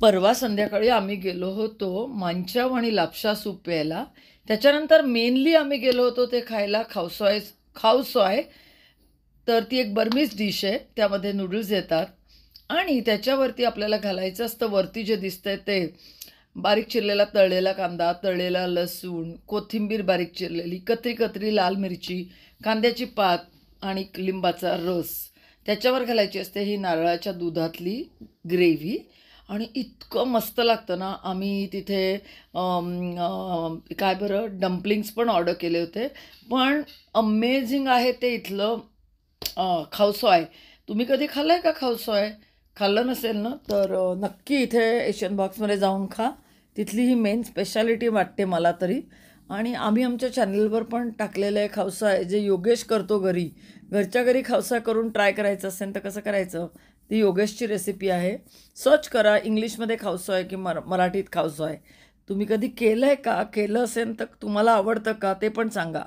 परवा संध्याकाळी आम्ही गेलो होतो मांच्याव आणि लापशा सूप प्यायला त्याच्यानंतर मेनली आम्ही गेलो होतो ते खायला खावसॉय खावसॉय तर ती एक बर्मीज डिश आहे त्यामध्ये नूडल्स येतात आणि त्याच्यावरती आपल्याला घालायचं असतं वरती जे दिसतंय ते बारीक चिरलेला तळलेला कांदा तळलेला लसूण कोथिंबीर बारीक चिरलेली कत्री कत्री लाल मिरची कांद्याची पात आणि लिंबाचा रस त्याच्यावर घालायची असते ही नारळाच्या दुधातली ग्रेव्ही आणि इतकं मस्त लागतं ना आम्ही तिथे काय बरं डम्पलिंग्स पण ऑर्डर केले होते पण अमेझिंग आहे ते इथलं खावसो आहे तुम्ही कधी खाल्लं आहे का खावसो आहे खाल्लं नसेल ना तर नक्की इथे एशियन बॉक्समध्ये जाऊन खा तिथली ही मेन स्पेशालिटी वाटते मला तरी आणि आम्ही आमच्या चॅनलवर पण टाकलेलं आहे खावसा जे योगेश करतो घरी घरच्या घरी खावसा करून ट्राय करायचं असेल तर कसं करायचं ती योगेशची रेसिपी आहे सर्च करा इंग्लिशमध्ये खावसो आहे की मरा मराठीत खावसो आहे तुम्ही कधी केलं आहे का केलं असेल तर तुम्हाला आवडतं का ते पण सांगा